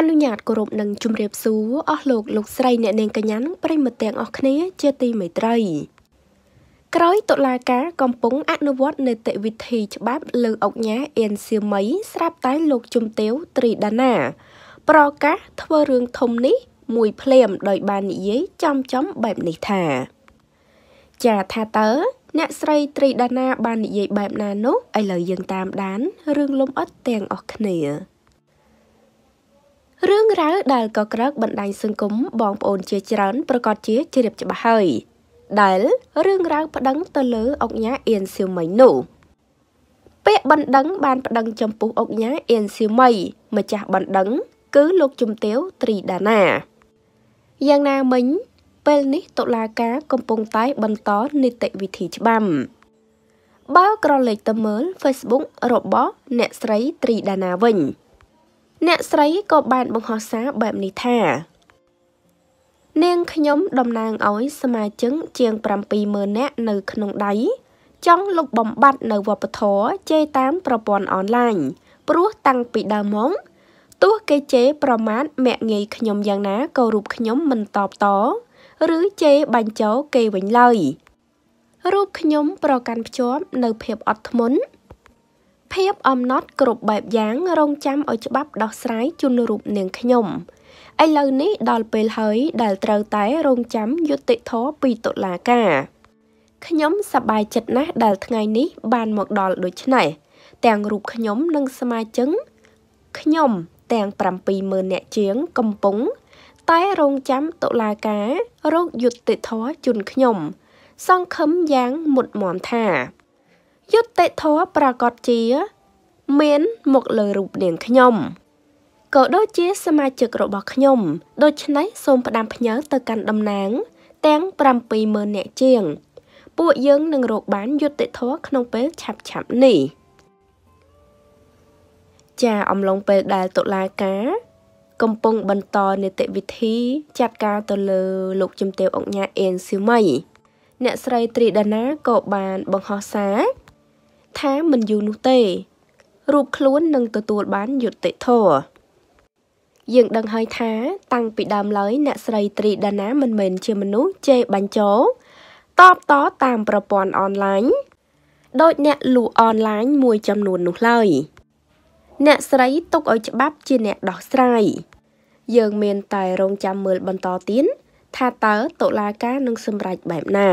អនុញ្ញាតគោរពនិងជម្រាបសួរអស់លោកលោកស្រីអ្នកនាងកញ្ញានិងប្រិមត្តទាំងអស់គ្នាជាទីមេត្រី ក្រោយតុលាការកំពុងអនុវត្តនីតិវិធីច្បាប់លើអុកញ៉ាអៀនសៀមៃស្រាប់តែលោកជំទាវត្រីដាណា ប្រកាសធ្វើរឿងធំនេះមួយភ្លាមដោយបាននិយាយចំចំបែបនេះថា ចាថាតើអ្នកស្រីត្រីដាណាបាននិយាយបែបណានោះឥឡូវយើងតាមដានរឿងលំអិតទាំងអស់គ្នារឿងរ៉ាវដែលកក្រើកបណ្ដាញសង្គមបងប្អូនជាច្រើន ប្រកាសជាជ្រាបច្បាស់ហើយដែលរឿងរ៉ាវប្តឹងទៅលើអង្គញាអៀនសៀវមីនោះពាក្យបណ្ដឹងបានប្តឹង ចំពោះអង្គញាអៀនសៀវមីម្ចាស់បណ្ដឹង គឺលោកជំទាវត្រីដាណាយ៉ាងណាមិញពេលនេះតុលាការកំពុងតែ បន្តនីតិវិធីច្បាប់បើក្រឡេកទៅមើល Facebook របស់អ្នកស្រីត្រីដាណាវិញអ្នកស្រីក៏បានបង្ហោះសារបែបនេះថា នាងខ្ញុំតំណាងឲ្យសមាជិកជាង70000នាក់នៅក្នុងដៃចង់លុបបំបាត់នៅវប្បធម៌ជេរតាមប្រព័ន្ធអនឡាញព្រោះតាំងពីដើមមកទោះគេជេរប្រមាថមាក់ងាយខ្ញុំយ៉ាងណាក៏រូបខ្ញុំមិនតបតឬជេរបាញ់ចោលគេវិញឡើយរូបខ្ញុំប្រកាន់ភ្ជាប់នៅភាពអត់ធ្មត់ភាពអំណត់គ្រប់បែបយ៉ាងរងចាំឲ្យច្បាប់ដោះស្រាយជូនរូបនាងខ្ញុំឥឡូវនេះ ដល់ពេលហើយដែលត្រូវតែរងចាំយុតិធធពីតុលាការខ្ញុំសប្បាយចិត្តណាស់ដែលថ្ងៃនេះ បានមកដល់ដូច្នេះទាំងរូបខ្ញុំនិងសមាជិកខ្ញុំទាំង70000អ្នកជាងកំពុងតែរងចាំតុលាការរោគយុត្តិធម៌ជូនខ្ញុំ សង្ឃឹមយ៉ាងមុតមមថាយុត្តិធម៌ប្រកបជា មានមកលើរូបនាងខ្ញុំក៏ដូចជា សមាជិករបស់ខ្ញុំ ដូច្នេះសូមផ្ដាំផ្ញើទៅកាន់តំណាងទាំង70000នាក់ជាង ពួកយើងនឹងរកបានយុត្តិធម៌ក្នុងពេលឆាប់ឆាប់នេះចាអំឡុងពេលដែលតុលាការកំពុងបន្តនីតិវិធី ចាត់ការទៅលើ លោកជំទាវអង្គញាអៀងស៊ីវម៉ៃអ្នកស្រីត្រីដាណាក៏បានបង្ហោះសារថាមិនយូរនោះទេ រូបខ្លួននឹងទទួលបានយុត្តិធម៌យើងដឹងហើយថាតាំងពីដើមឡើយអ្នកស្រីត្រីដាណាមិនមែនជាមនុស្សចេះបញ្ចោតបតតាមប្រព័ន្ធអនឡាញដោយអ្នកលក់អនឡាញមួយចំនួននោះឡើយ អ្នកស្រីទុកឲ្យច្បាប់ជាអ្នកដោះស្រាយយើងមានតែរងចាំមើលបន្តទៀតថាតើតុលាការនឹងសម្រេចបែបណា